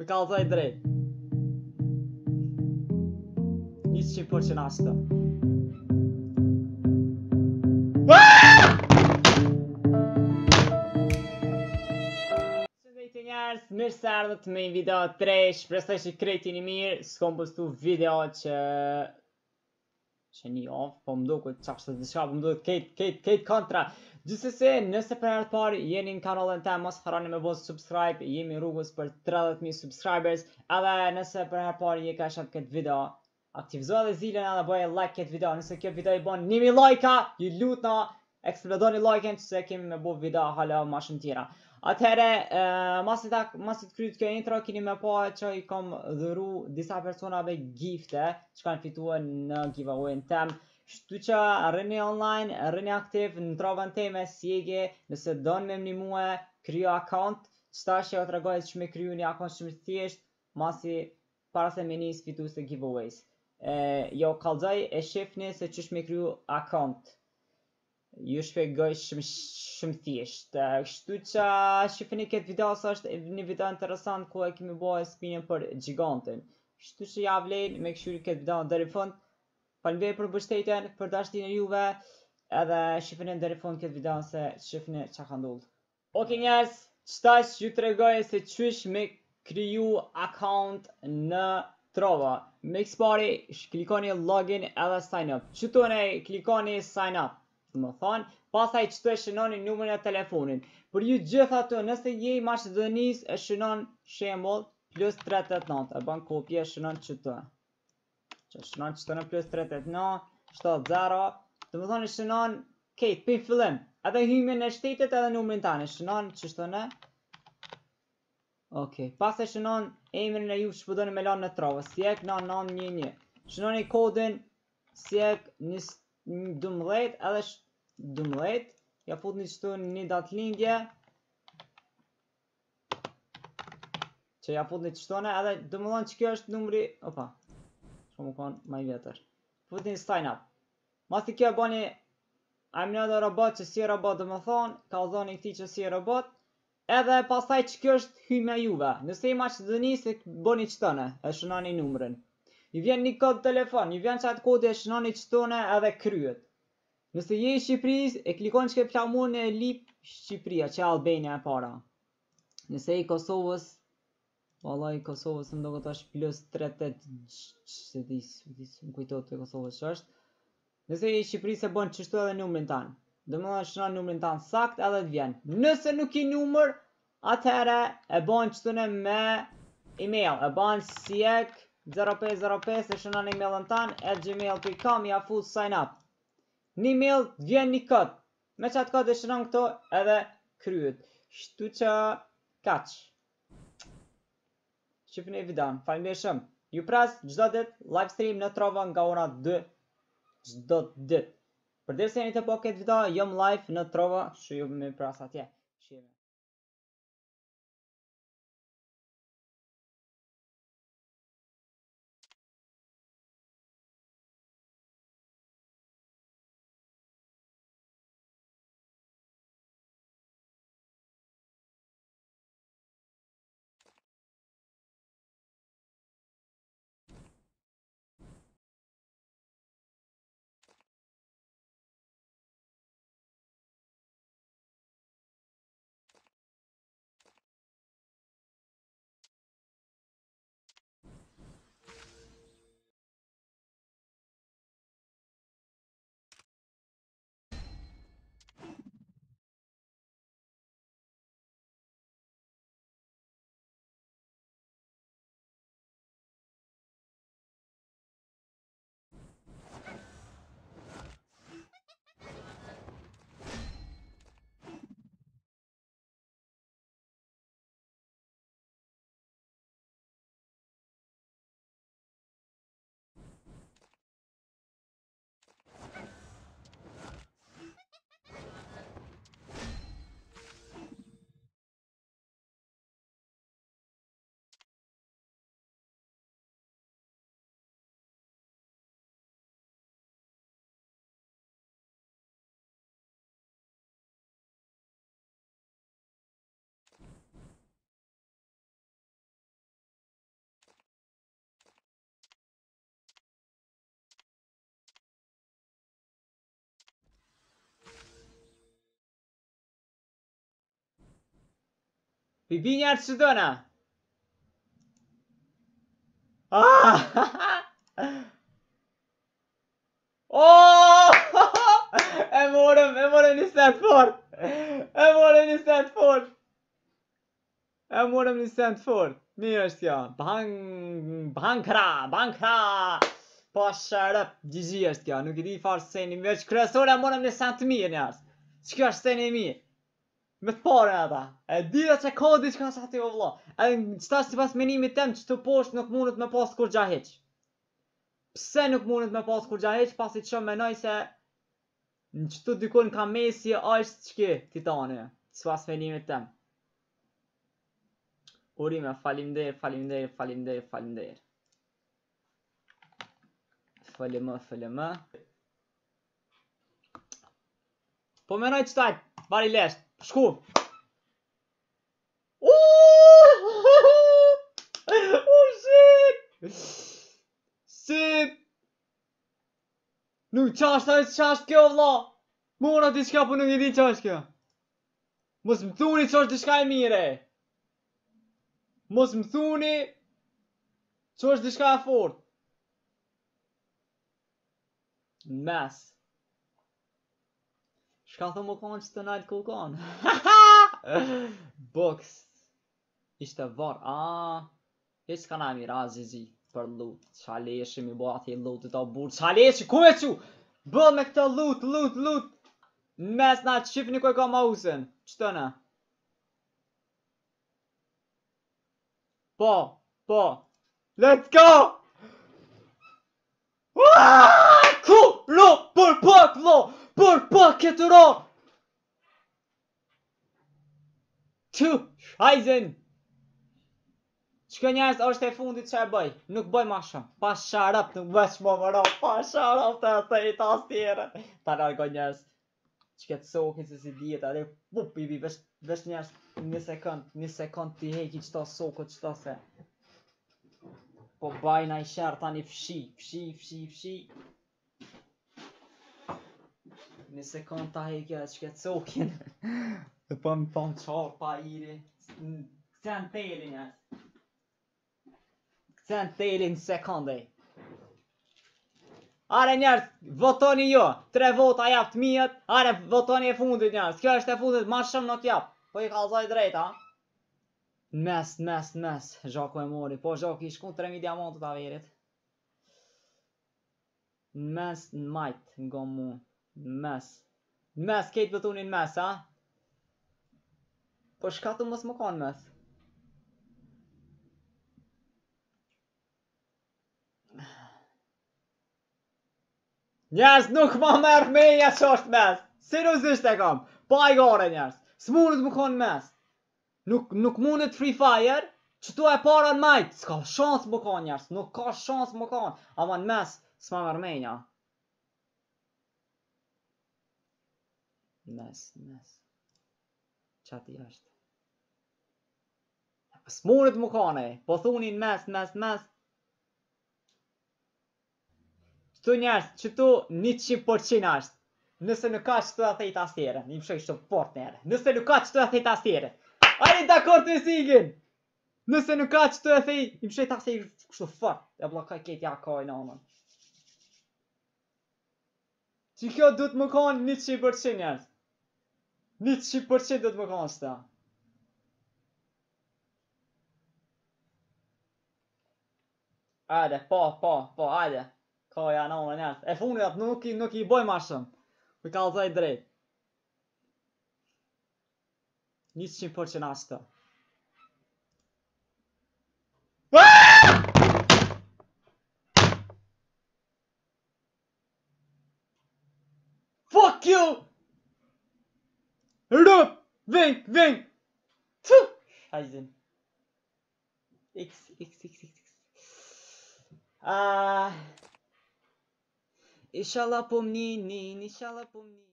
Because I dread. Isso importa nasta. Mirë të me video 3 Shpresoj që krejti një mirë Së kom postu video që Që një avë Po më duke të të diska Po më duke kejt, kejt, kejt kontra Gjithsesi, nëse për herë të parë jeni në kanalin tim, mos harroni me bëu subscribe, jemi rrugës për 30000 subscribers. Edhe nëse për herë të parë je kashat këtë video, aktivizo dhe zilën edhe bëj like këtë video. Nëse kjo video i bën 1000 like ju lutna eksplodoni like-in se kemi me bëu video hala më shumë tjera. Atëherë, eh, mas ta mas të kryet kjo intro, keni më pa po që i kam dhuru disa personave gifte që kanë fituar në giveaway-n tim. Shtu që rrëni online, rrëni aktiv në trovën te me sjegje, nëse donë me mnimu mua, kryo akant, qëta shë e të regojt që me kryu një akant shumë të thjesht, masi para se me njës fitu se giveaways. E, jo, kalzaj e shifni se që shme kriju akant. Ju shpegoj shumë shumë thjesht. Kështu që shifni këtë video së është një video interesant ku e kemi bojë spinën për gjigantin. Kështu që ja me këshuri këtë video në Falvej për bështetjen, për dashti e juve, edhe shifënim dhe fund këtë video se shifënim që ka ndodhur. Ok njerës, qëta që ju të se qësh me kriju akant në trova. Me kësë pari, klikoni login edhe sign up. Qëtone, klikoni sign up, të më thonë, pasaj qëto e shënoni numërën e telefonin. Për ju gjitha të nëse je i shëtë e shënon shemblë, Plus 39, e ban kopje, shënon qëtë që shënon nënë qëtë në plus 39, 70, të më thonë shënon nënë këtë, për fillim, edhe hymë në shtetet edhe numërin tani, është nënë që është në, Ok, pas e shënon emrin e ju që përdojnë me lanë në travë, si ek 9911. Shënon e kodin si 12, edhe sh... 12, ja put një qëtu një datë lindje, që ja put një qëtone, edhe dëmëllon që kjo është numri, opa, Po më konë më vetër Po të një sign up Ma të kjo bëni A më njëdo robot që si robot dhe më thonë Ka u zonë i këti që si robot Edhe pasaj që kjo është Hy me juve Nëse i ma që dëni Se bëni që tëne E shënani numërin. I vjen një kod telefon I vjen që atë kod e shënani që tëne Edhe kryet. Nëse i e Shqipëris E klikon që ke plamur në e lip Shqipëria Që Albania e para Nëse i Kosovës Valla i Kosovës në doko tash plus 38 Se dis, dis më kujto të Kosovës që është Nëse i Shqipëri se bënë qështu edhe në tanë Dhe më dhe shëna tanë sakt edhe të vjenë Nëse nuk i numër, atëhere Atëherë e bënë qëtu në me email E bënë sijek 0505 e shëna në emailën tanë E gmail.com ja full sign up Në email të vjenë një këtë Me qatë këtë e shëna në këto edhe kryët Shtu që kaqë Shifën e vidan. falim shumë. Ju pras, gjdo dit, live stream në trova nga ora 2, gjdo dit. Për dirë se një të poket këtë video, jom live në trova, shu ju me pras atje. Shifën. Pi vini atë që do na? Ah! Oh! E morëm, e morëm një sent for E morëm një sent for E morëm një sent for Mi është ja? Bang... Bankra, bankra Po shëllëp Gjiji është ja, nuk ri farë së sejni Mveç kërësore, e morëm një sent mi e nja Qërësë sejni e mi? me të pare edhe E dira që ka diçka sa ti o vla. E qëta si pas menimi tem që të poshtë nuk mundet me pas kur gja heq. Pse nuk mundet me pas kur gja heq pasi që menoj se në që të dykun ka mesi e ashtë që ke titani. Si pas menimi tem. Urime, falim dhe, falim dhe, falim dhe, falim dhe. Falim dhe, falim dhe. Po menoj qëtaj, bari leshtë. Shko. Oh, oh shit. Shit. Nuk qasht a e qasht kjo vla Mora ti shka për po nuk i di që kjo Mos më thuni që është dishka e mire Mos më thuni Që është dishka e fort Mas. Ka thë më kanë që të nalë ku kanë? Box. Ishte varë Aaaa E ka na mira zizi Për lutë Qaleshi mi bërë ati lutë të burë Qaleshi ku e që? Bërë me këtë lutë lutë lutë Mes na qipë një kërë ka ma usën Që në? Po Po Let's go Aaaaaa Ku lo Për për për Por pa këtë rrën Tu, hajzen Qëka njës është e fundit që e bëj Nuk bëj ma shumë Pa sharap nuk bësh më më rrën Pa sharap të e sejt asë tjere Ta nga nga njës që të sokin se si djetë, ale fup, i bi, vesh një një sekund, një sekund të heki që ta sokët që ta se. Po bajna i shërë, ta një fshi, fshi, fshi, fshi një sekund të hekja e që ke të sokin Dhe po më thonë qarë pa iri Të në telin e Të në telin sekunde Are njerës, votoni jo, tre vota jaftë mijët Are votoni e fundit njerës, kjo është e fundit ma shumë nuk japë Po i kalzaj drejt, Mes, mes, mes mest, e mori, po zhako i shku 3.000 diamantët a verit Mes, majtë nga mund mes. Mes, kejtë për thunin mes, ha? Po shka të mos më kanë mes? Njerës, nuk më mërë me e që është mes. Si në zishtë e kam? Po a i gare njerës. Së mundë të më kanë mes. Nuk, nuk mundë të free fire. Që tu e para në majtë. Ska shansë më kanë njerës. Nuk ka shansë më kanë. Ama në mes, së më mërë me një. mes, mes. Qatë jashtë. Pas morët më kane, po thunin mes, mes, mes. Qëtu njerës, qëtu një qimë për qinë ashtë. Nëse nuk ka qëtu dhe thejt asjere, një më shëkë shumë fort njerë. Nëse nuk ka qëtu dhe thejt asjere. Ajin dhe akord të sigin! Nëse nuk ka qëtu dhe thejt, një më shëkë ta thejt kështu fort. E bla ka ketja ka i në omën. Që kjo du të më kanë një qimë për qinë Nitë qipë përqenë dhe të më së ta. Ede, po, po, po, ajde. Ka ja në unë njëtë. E funë dhe nuk i, nuk i boj ma shumë. Për ka të dhejtë drejtë. Nitë qipë përqenë asë ta. Fuck you! Röp. Venk venk. Tüh. Hayzin. X X X X. x. Ah. İnşallah pomni, inşallah pomni.